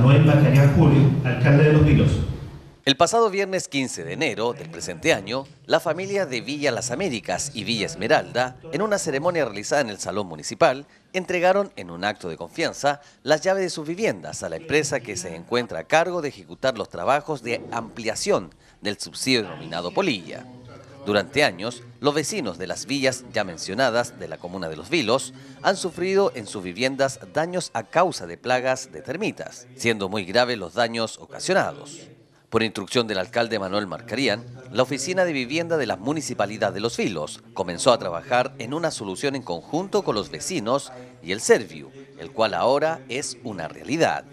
Manuel Julio, alcalde de Los El pasado viernes 15 de enero del presente año, la familia de Villa Las Américas y Villa Esmeralda, en una ceremonia realizada en el Salón Municipal, entregaron en un acto de confianza las llaves de sus viviendas a la empresa que se encuentra a cargo de ejecutar los trabajos de ampliación del subsidio denominado Polilla. Durante años, los vecinos de las villas ya mencionadas de la comuna de Los Vilos han sufrido en sus viviendas daños a causa de plagas de termitas, siendo muy graves los daños ocasionados. Por instrucción del alcalde Manuel Marcarían, la Oficina de Vivienda de la Municipalidad de Los Vilos comenzó a trabajar en una solución en conjunto con los vecinos y el Serviu, el cual ahora es una realidad.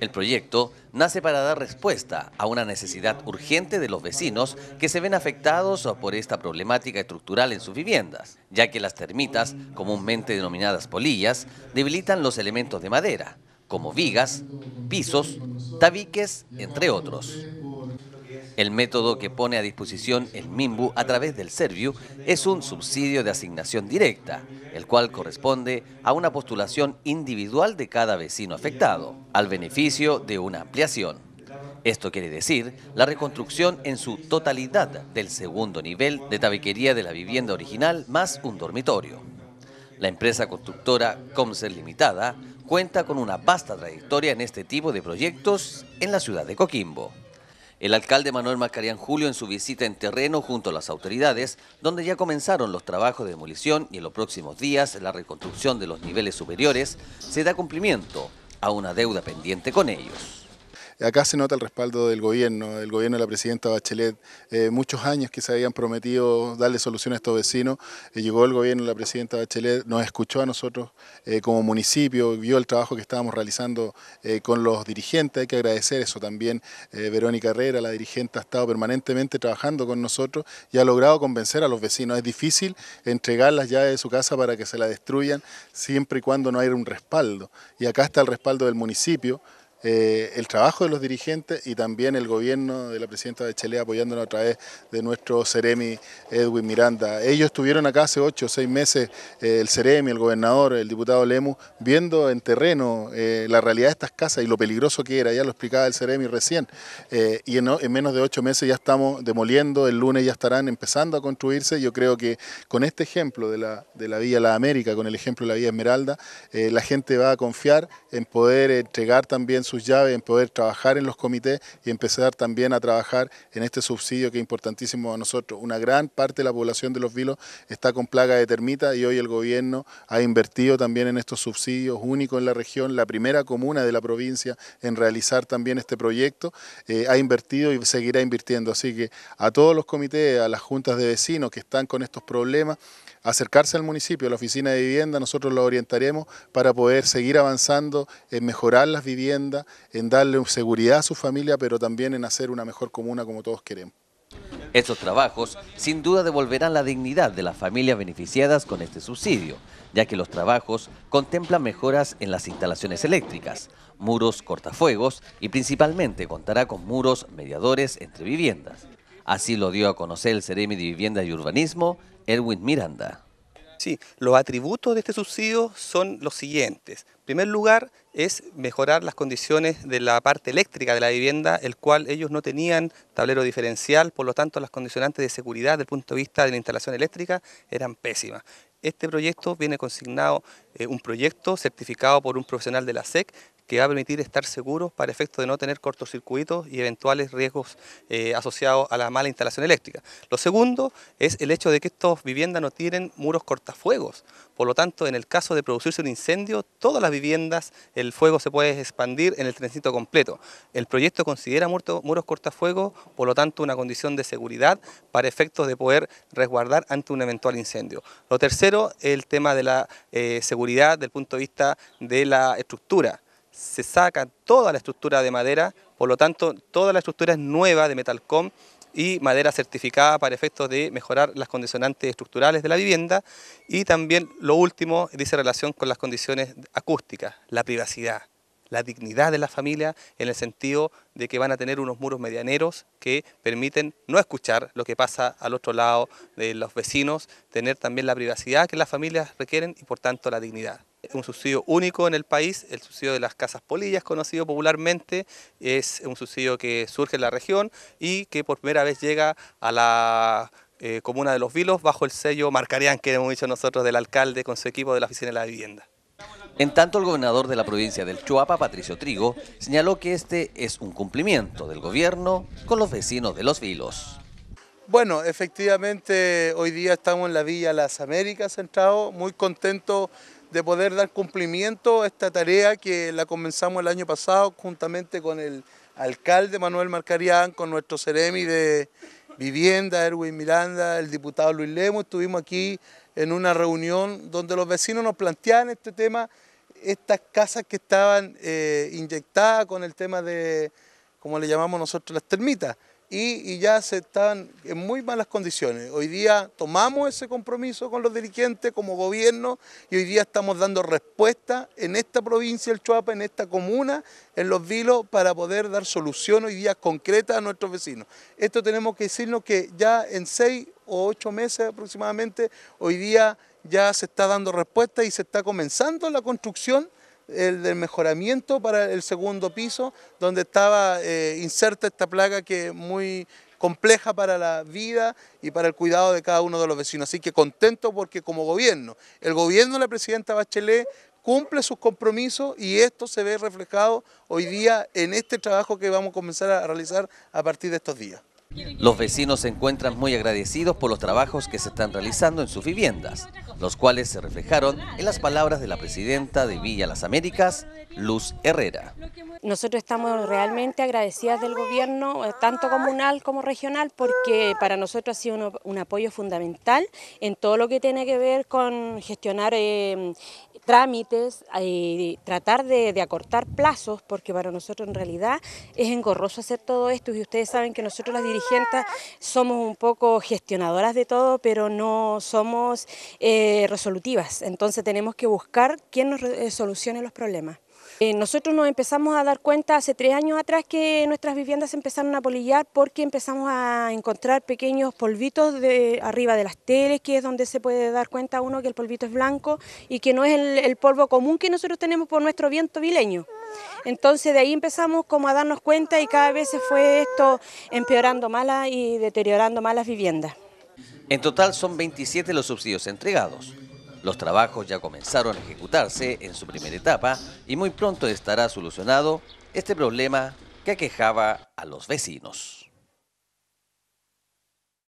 El proyecto nace para dar respuesta a una necesidad urgente de los vecinos que se ven afectados por esta problemática estructural en sus viviendas, ya que las termitas, comúnmente denominadas polillas, debilitan los elementos de madera, como vigas, pisos, tabiques, entre otros. El método que pone a disposición el MIMBU a través del Serviu es un subsidio de asignación directa, el cual corresponde a una postulación individual de cada vecino afectado, al beneficio de una ampliación. Esto quiere decir la reconstrucción en su totalidad del segundo nivel de tabiquería de la vivienda original más un dormitorio. La empresa constructora Comser Limitada cuenta con una vasta trayectoria en este tipo de proyectos en la ciudad de Coquimbo. El alcalde Manuel Macarián Julio en su visita en terreno junto a las autoridades, donde ya comenzaron los trabajos de demolición y en los próximos días la reconstrucción de los niveles superiores, se da cumplimiento a una deuda pendiente con ellos. Acá se nota el respaldo del gobierno, del gobierno de la presidenta Bachelet. Eh, muchos años que se habían prometido darle solución a estos vecinos. Eh, llegó el gobierno de la presidenta Bachelet, nos escuchó a nosotros eh, como municipio, vio el trabajo que estábamos realizando con los dirigentes. Hay que agradecer eso también. Verónica Herrera, la dirigente, ha estado permanentemente trabajando con nosotros y ha logrado convencer a los vecinos. Es difícil entregar las llaves de su casa para que se la destruyan siempre y cuando no haya un respaldo. Y acá está el respaldo del municipio. Eh, el trabajo de los dirigentes y también el gobierno de la presidenta de Chile... apoyándonos a través de nuestro Ceremi Edwin Miranda. Ellos estuvieron acá hace ocho o seis meses, eh, el Ceremi, el gobernador, el diputado Lemu, viendo en terreno eh, la realidad de estas casas y lo peligroso que era, ya lo explicaba el Ceremi recién, y en, menos de ocho meses ya estamos demoliendo, el lunes ya estarán empezando a construirse, yo creo que con este ejemplo de la, de la La América, con el ejemplo de la Vía Esmeralda, la gente va a confiar en poder entregar también su sus llaves en poder trabajar en los comités y empezar también a trabajar en este subsidio que es importantísimo a nosotros. Una gran parte de la población de los vilos está con plaga de termita y hoy el gobierno ha invertido también en estos subsidios, único en la región, la primera comuna de la provincia en realizar también este proyecto, eh, ha invertido y seguirá invirtiendo. Así que a todos los comités, a las juntas de vecinos que están con estos problemas, acercarse al municipio, a la oficina de vivienda, nosotros lo orientaremos para poder seguir avanzando en mejorar las viviendas, en darle seguridad a su familia, pero también en hacer una mejor comuna como todos queremos. Estos trabajos sin duda devolverán la dignidad de las familias beneficiadas con este subsidio, ya que los trabajos contemplan mejoras en las instalaciones eléctricas, muros cortafuegos y principalmente contará con muros mediadores entre viviendas. Así lo dio a conocer el Ceremi de Vivienda y Urbanismo Edwin Miranda. Sí, los atributos de este subsidio son los siguientes. En primer lugar, es mejorar las condiciones de la parte eléctrica de la vivienda, el cual ellos no tenían tablero diferencial, por lo tanto las condicionantes de seguridad desde el punto de vista de la instalación eléctrica eran pésimas. Este proyecto viene consignado eh, un proyecto certificado por un profesional de la SEC que va a permitir estar seguros para efectos de no tener cortocircuitos y eventuales riesgos eh, asociados a la mala instalación eléctrica. Lo segundo es el hecho de que estas viviendas no tienen muros cortafuegos, por lo tanto, en el caso de producirse un incendio, todas las viviendas, el fuego se puede expandir en el trencito completo. El proyecto considera muros cortafuegos, por lo tanto, una condición de seguridad para efectos de poder resguardar ante un eventual incendio. Lo tercero, el tema de la eh, seguridad seguridad el punto de vista de la estructura se saca toda la estructura de madera, por lo tanto toda la estructura es nueva de Metalcom y madera certificada para efectos de mejorar las condicionantes estructurales de la vivienda y también lo último dice relación con las condiciones acústicas, la privacidad la dignidad de la familia en el sentido de que van a tener unos muros medianeros que permiten no escuchar lo que pasa al otro lado de los vecinos, tener también la privacidad que las familias requieren y por tanto la dignidad un subsidio único en el país, el subsidio de las casas polillas, conocido popularmente, es un subsidio que surge en la región y que por primera vez llega a la eh, comuna de Los Vilos bajo el sello marcarían que hemos dicho nosotros, del alcalde con su equipo de la Oficina de la Vivienda. En tanto, el gobernador de la provincia del Chuapa, Patricio Trigo, señaló que este es un cumplimiento del gobierno con los vecinos de Los Vilos. Bueno, efectivamente hoy día estamos en la Villa Las Américas centrado, muy contentos de poder dar cumplimiento a esta tarea que la comenzamos el año pasado juntamente con el alcalde Manuel Marcarián, con nuestro Ceremi de Vivienda, Erwin Miranda, el diputado Luis Lemo, estuvimos aquí en una reunión donde los vecinos nos planteaban este tema, estas casas que estaban eh, inyectadas con el tema de, como le llamamos nosotros, las termitas y, ya se están en muy malas condiciones. Hoy día tomamos ese compromiso con los delincuentes como gobierno y hoy día estamos dando respuesta en esta provincia, el Chuapa, en esta comuna, en Los Vilos, para poder dar solución hoy día concreta a nuestros vecinos. Esto tenemos que decirnos que ya en seis o ocho meses aproximadamente, hoy día ya se está dando respuesta y se está comenzando la construcción el del mejoramiento para el segundo piso, donde estaba eh, inserta esta plaga que es muy compleja para la vida y para el cuidado de cada uno de los vecinos. Así que contento porque como gobierno, el gobierno de la presidenta Bachelet cumple sus compromisos y esto se ve reflejado hoy día en este trabajo que vamos a comenzar a realizar a partir de estos días. Los vecinos se encuentran muy agradecidos por los trabajos que se están realizando en sus viviendas los cuales se reflejaron en las palabras de la presidenta de Villa Las Américas, Luz Herrera. Nosotros estamos realmente agradecidas del gobierno, eh, tanto comunal como regional, porque para nosotros ha sido un, apoyo fundamental en todo lo que tiene que ver con gestionar em, trámites, eh, tratar de, acortar plazos, porque para nosotros en realidad es engorroso hacer todo esto y ustedes saben que nosotros las dirigentes somos un poco gestionadoras de todo, pero no somos eh, resolutivas, entonces tenemos que buscar quién nos eh, solucione los problemas. Eh, nosotros nos empezamos a dar cuenta hace tres años atrás que nuestras viviendas empezaron a polillar porque empezamos a encontrar pequeños polvitos de arriba de las teles, que es donde se puede dar cuenta uno que el polvito es blanco y que no es el, polvo común que nosotros tenemos por nuestro viento vileño. Entonces de ahí empezamos como a darnos cuenta y cada vez se fue esto empeorando más y deteriorando más las viviendas. En total son 27 los subsidios entregados. Los trabajos ya comenzaron a ejecutarse en su primera etapa y muy pronto estará solucionado este problema que aquejaba a los vecinos.